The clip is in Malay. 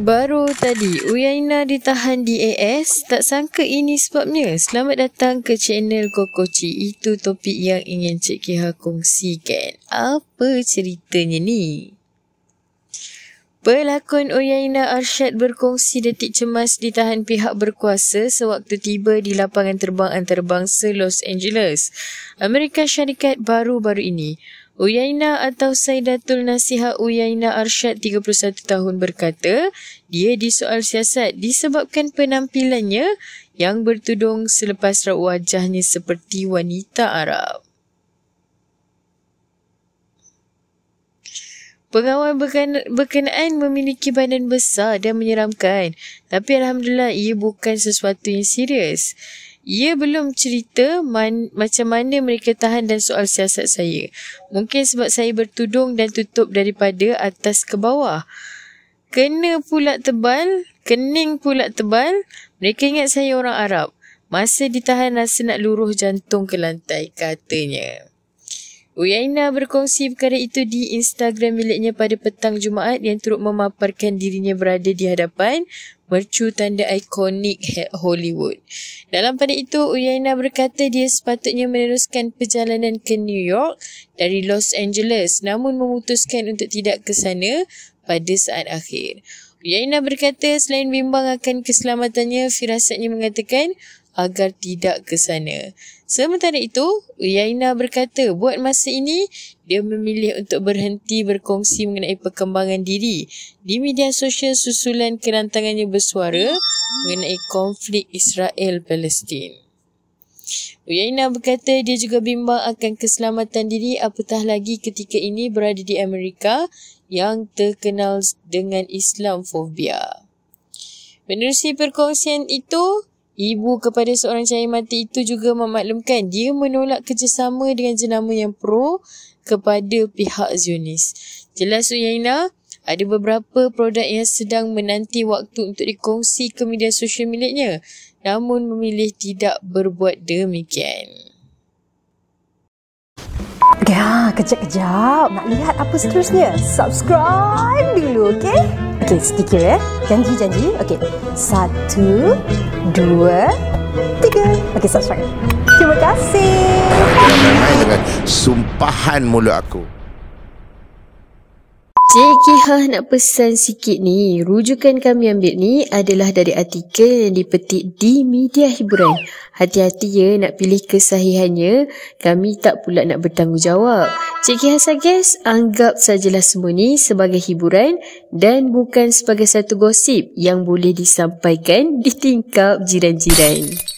Baru tadi, Uyaina ditahan di AS. Tak sangka ini sebabnya. Selamat datang ke channel Kokoci Itu topik yang ingin Cik Kiha kongsikan. Apa ceritanya ni? Pelakon Uyaina Arsyad berkongsi detik cemas ditahan pihak berkuasa sewaktu tiba di lapangan terbang antarabangsa Los Angeles, Amerika Syarikat baru-baru ini. Uyaina atau Saidatul Nasiha Uyaina Arsyad 31 tahun berkata, dia disoal siasat disebabkan penampilannya yang bertudung selepas raut wajahnya seperti wanita Arab. Pengawal berkenaan memiliki badan besar dan menyeramkan. Tapi Alhamdulillah, ia bukan sesuatu yang serius. Ia belum cerita man, macam mana mereka tahan dan soal siasat saya. Mungkin sebab saya bertudung dan tutup daripada atas ke bawah. Kena pula tebal, kening pula tebal. Mereka ingat saya orang Arab. Masa ditahan rasa nak luruh jantung ke lantai katanya. Uyaina berkongsi perkara itu di Instagram miliknya pada petang Jumaat yang turut memaparkan dirinya berada di hadapan mercu tanda ikonik Hollywood. Dalam pada itu, Uyaina berkata dia sepatutnya meneruskan perjalanan ke New York dari Los Angeles namun memutuskan untuk tidak ke sana pada saat akhir. Uyaina berkata selain bimbang akan keselamatannya, firasatnya mengatakan agar tidak ke sana. Sementara itu, Yaina berkata buat masa ini dia memilih untuk berhenti berkongsi mengenai perkembangan diri di media sosial susulan kerantangannya bersuara mengenai konflik Israel-Palestin. Yaina berkata dia juga bimbang akan keselamatan diri apatah lagi ketika ini berada di Amerika yang terkenal dengan Islamophobia. Menerusi perkongsian itu, Ibu kepada seorang cahaya mati itu juga memaklumkan dia menolak kerjasama dengan jenama yang pro kepada pihak Zionis. Jelas Suyaina, ada beberapa produk yang sedang menanti waktu untuk dikongsi ke media sosial miliknya namun memilih tidak berbuat demikian. Ya, kejap-kejap. Nak lihat apa seterusnya? Subscribe dulu, okey? Okey, sedikit ya. Janji, janji. Okey. Satu, dua, tiga. Okey, subscribe. Terima kasih. Bermain dengan sumpahan mulut aku. JKH ha nak pesan sikit ni Rujukan kami ambil ni adalah dari artikel yang dipetik di media hiburan Hati-hati ya nak pilih kesahihannya Kami tak pula nak bertanggungjawab Cik Hassan Guest anggap sajalah semua ni sebagai hiburan dan bukan sebagai satu gosip yang boleh disampaikan di tingkap jiran-jiran.